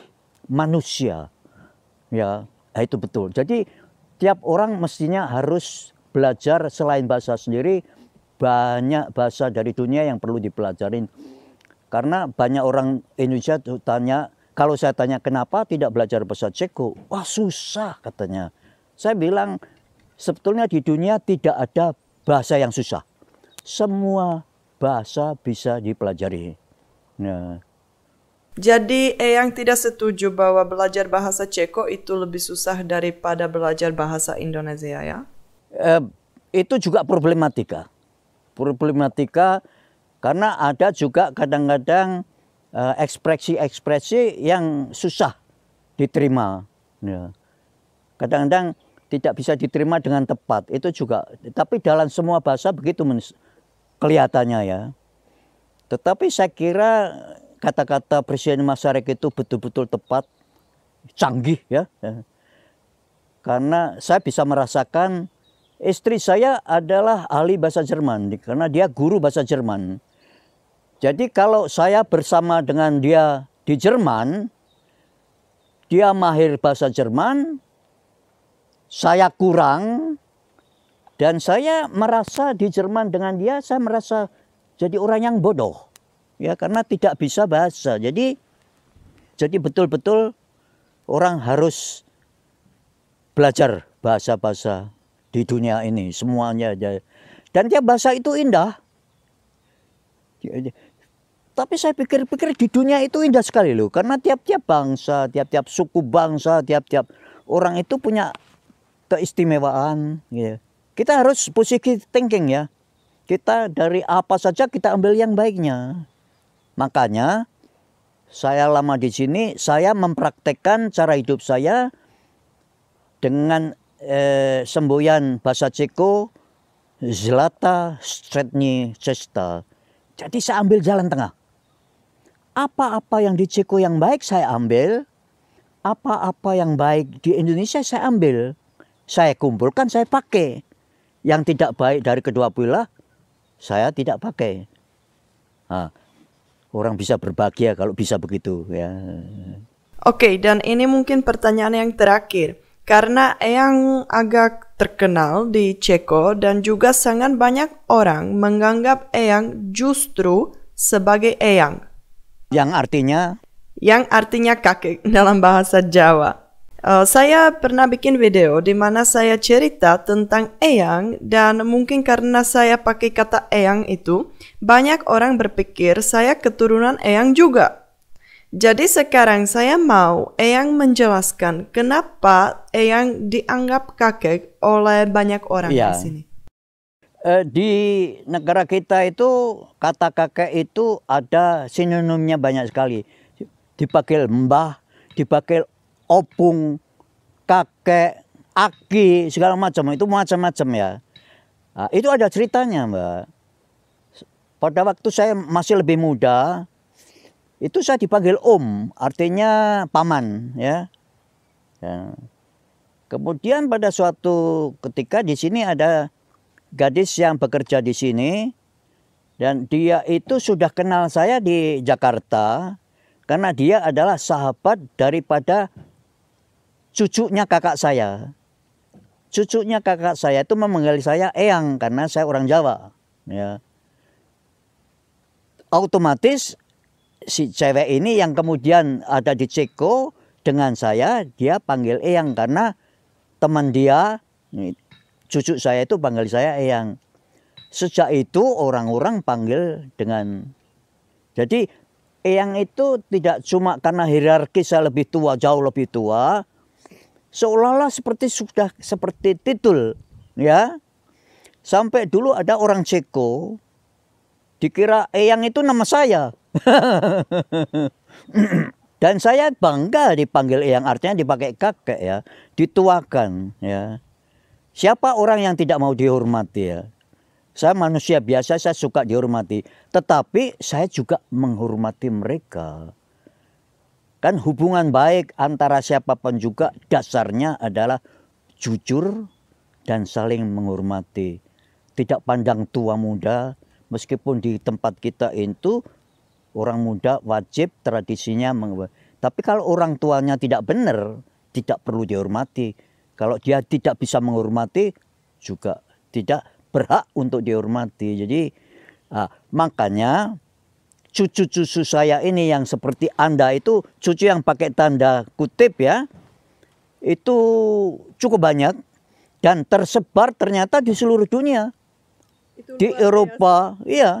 manusia. Ya, nah, itu betul. Jadi tiap orang mestinya harus belajar selain bahasa sendiri banyak bahasa dari dunia yang perlu dipelajarin. Karena banyak orang Indonesia tanya, kalau saya tanya kenapa tidak belajar bahasa Ceko? Wah susah katanya. Saya bilang sebetulnya di dunia tidak ada bahasa yang susah. Semua bahasa bisa dipelajari. Ya. Jadi Eyang eh, tidak setuju bahwa belajar bahasa Ceko itu lebih susah daripada belajar bahasa Indonesia ya? Eh, itu juga problematika. Problematika karena ada juga kadang-kadang eh, ekspresi-ekspresi yang susah diterima. kadang ya. Kadang-kadang tidak bisa diterima dengan tepat. Itu juga tapi dalam semua bahasa begitu kelihatannya ya. Tetapi saya kira kata-kata Presiden Masyarakat itu betul-betul tepat, canggih ya. Karena saya bisa merasakan istri saya adalah ahli bahasa Jerman karena dia guru bahasa Jerman. Jadi kalau saya bersama dengan dia di Jerman, dia mahir bahasa Jerman, saya kurang, dan saya merasa di Jerman dengan dia, saya merasa jadi orang yang bodoh ya karena tidak bisa bahasa jadi jadi betul-betul orang harus belajar bahasa-bahasa di dunia ini semuanya dan tiap bahasa itu indah tapi saya pikir-pikir di dunia itu indah sekali loh karena tiap-tiap bangsa tiap-tiap suku bangsa tiap-tiap orang itu punya keistimewaan gitu. kita harus positive thinking ya kita dari apa saja kita ambil yang baiknya. Makanya saya lama di sini, saya mempraktekkan cara hidup saya dengan eh, semboyan bahasa Ceko Zlata Stretni Cesta. Jadi saya ambil jalan tengah. Apa-apa yang di Ceko yang baik saya ambil, apa-apa yang baik di Indonesia saya ambil. Saya kumpulkan, saya pakai. Yang tidak baik dari kedua belah saya tidak pakai. Nah, orang bisa berbahagia kalau bisa begitu ya. Oke, dan ini mungkin pertanyaan yang terakhir. Karena Eyang agak terkenal di Ceko dan juga sangat banyak orang menganggap Eyang justru sebagai Eyang. Yang artinya? Yang artinya kakek dalam bahasa Jawa. Eh, saya pernah bikin video di mana saya cerita tentang eyang dan mungkin karena saya pakai kata eyang itu, banyak orang berpikir saya keturunan eyang juga. Jadi sekarang saya mau eyang menjelaskan kenapa eyang dianggap kakek oleh banyak orang ya. di sini. Uh, di negara kita itu kata kakek itu ada sinonimnya banyak sekali. Dipakai mbah, dipakai opung, kakek, aki, segala macam. Itu macam-macam ya. Nah, itu ada ceritanya Mbak. Pada waktu saya masih lebih muda, itu saya dipanggil om, artinya paman ya. ya. Kemudian pada suatu ketika di sini ada gadis yang bekerja di sini dan dia itu sudah kenal saya di Jakarta karena dia adalah sahabat daripada cucunya kakak saya. Cucunya kakak saya itu memanggil saya Eyang karena saya orang Jawa. Ya. Otomatis si cewek ini yang kemudian ada di Ceko dengan saya dia panggil Eyang karena teman dia cucu saya itu panggil saya Eyang. Sejak itu orang-orang panggil dengan jadi Eyang itu tidak cuma karena hierarki saya lebih tua, jauh lebih tua, seolah-olah seperti sudah seperti titul ya sampai dulu ada orang Ceko dikira Eyang eh, itu nama saya [laughs] dan saya bangga dipanggil Eyang artinya dipakai kakek ya dituakan ya siapa orang yang tidak mau dihormati ya saya manusia biasa saya suka dihormati tetapi saya juga menghormati mereka Kan hubungan baik antara siapapun juga dasarnya adalah jujur dan saling menghormati. Tidak pandang tua muda, meskipun di tempat kita itu orang muda wajib tradisinya Tapi kalau orang tuanya tidak benar, tidak perlu dihormati. Kalau dia tidak bisa menghormati, juga tidak berhak untuk dihormati. Jadi ah, makanya cucu-cucu saya ini yang seperti Anda itu cucu yang pakai tanda kutip ya itu cukup banyak dan tersebar ternyata di seluruh dunia. Itu di Eropa, ya iya,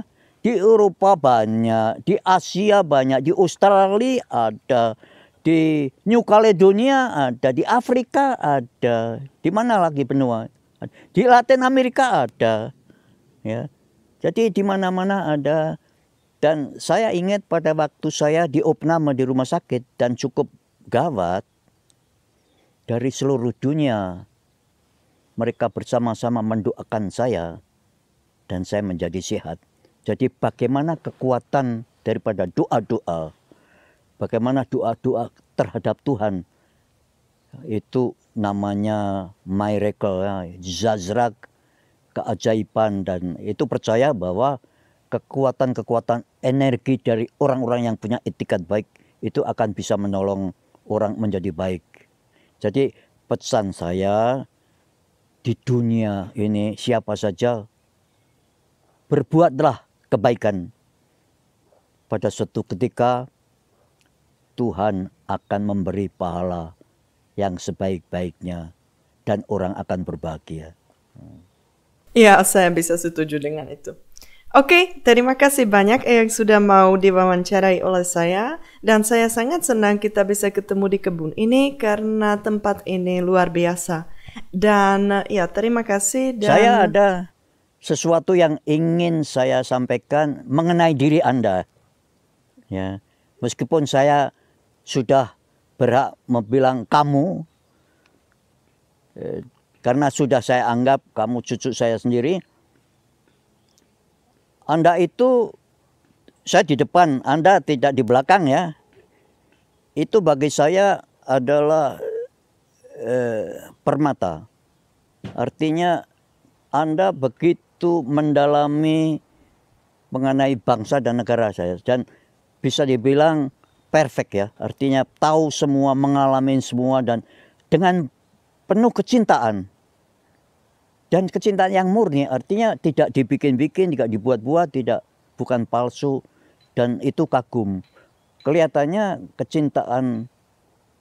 di Eropa banyak, di Asia banyak, di Australia ada, di New Caledonia ada, di Afrika ada, di mana lagi benua? Di Latin Amerika ada. Ya. Jadi di mana-mana ada dan saya ingat pada waktu saya di opname di rumah sakit dan cukup gawat dari seluruh dunia. Mereka bersama-sama mendoakan saya dan saya menjadi sehat. Jadi bagaimana kekuatan daripada doa-doa, bagaimana doa-doa terhadap Tuhan itu namanya miracle, ya, zazrak, keajaiban dan itu percaya bahwa kekuatan-kekuatan energi dari orang-orang yang punya etikat baik itu akan bisa menolong orang menjadi baik. Jadi pesan saya di dunia ini siapa saja berbuatlah kebaikan. Pada suatu ketika Tuhan akan memberi pahala yang sebaik-baiknya dan orang akan berbahagia. Iya, saya bisa setuju dengan itu. Oke, okay, terima kasih banyak yang sudah mau diwawancarai oleh saya dan saya sangat senang kita bisa ketemu di kebun ini karena tempat ini luar biasa. Dan eh, ya terima kasih dan Saya ada sesuatu yang ingin saya sampaikan mengenai diri Anda. Ya. Meskipun saya sudah berhak membilang kamu eh, karena sudah saya anggap kamu cucu saya sendiri, anda itu saya di depan, Anda tidak di belakang ya. Itu bagi saya adalah eh, permata. Artinya Anda begitu mendalami mengenai bangsa dan negara saya dan bisa dibilang perfect ya. Artinya tahu semua, mengalami semua dan dengan penuh kecintaan dan kecintaan yang murni artinya tidak dibikin-bikin, tidak dibuat-buat, tidak bukan palsu dan itu kagum. Kelihatannya kecintaan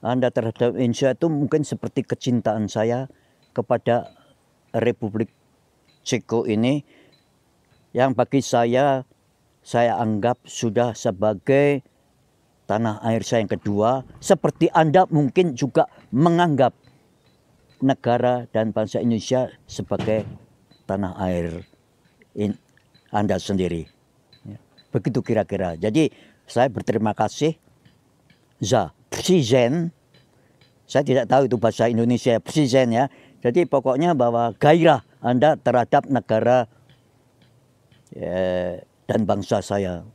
Anda terhadap Indonesia itu mungkin seperti kecintaan saya kepada Republik Ceko ini yang bagi saya saya anggap sudah sebagai tanah air saya yang kedua seperti Anda mungkin juga menganggap negara dan bangsa Indonesia sebagai tanah air in, Anda sendiri. Ya. Begitu kira-kira. Jadi saya berterima kasih za presiden saya tidak tahu itu bahasa Indonesia presiden ya jadi pokoknya bahwa gairah anda terhadap negara eh, dan bangsa saya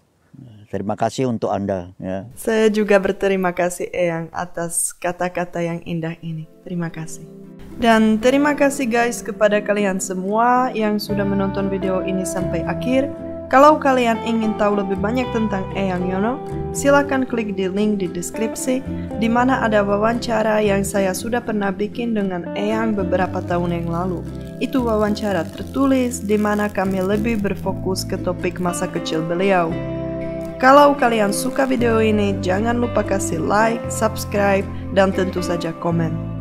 Terima kasih untuk Anda. Ya. Saya juga berterima kasih Eyang eh, atas kata-kata yang indah ini. Terima kasih. Dan terima kasih guys kepada kalian semua yang sudah menonton video ini sampai akhir. Kalau kalian ingin tahu lebih banyak tentang Eyang Yono, silahkan klik di link di deskripsi, di mana ada wawancara yang saya sudah pernah bikin dengan Eyang beberapa tahun yang lalu. Itu wawancara tertulis, di mana kami lebih berfokus ke topik masa kecil beliau. Kalau kalian suka video ini, jangan lupa kasih like, subscribe, dan tentu saja komen.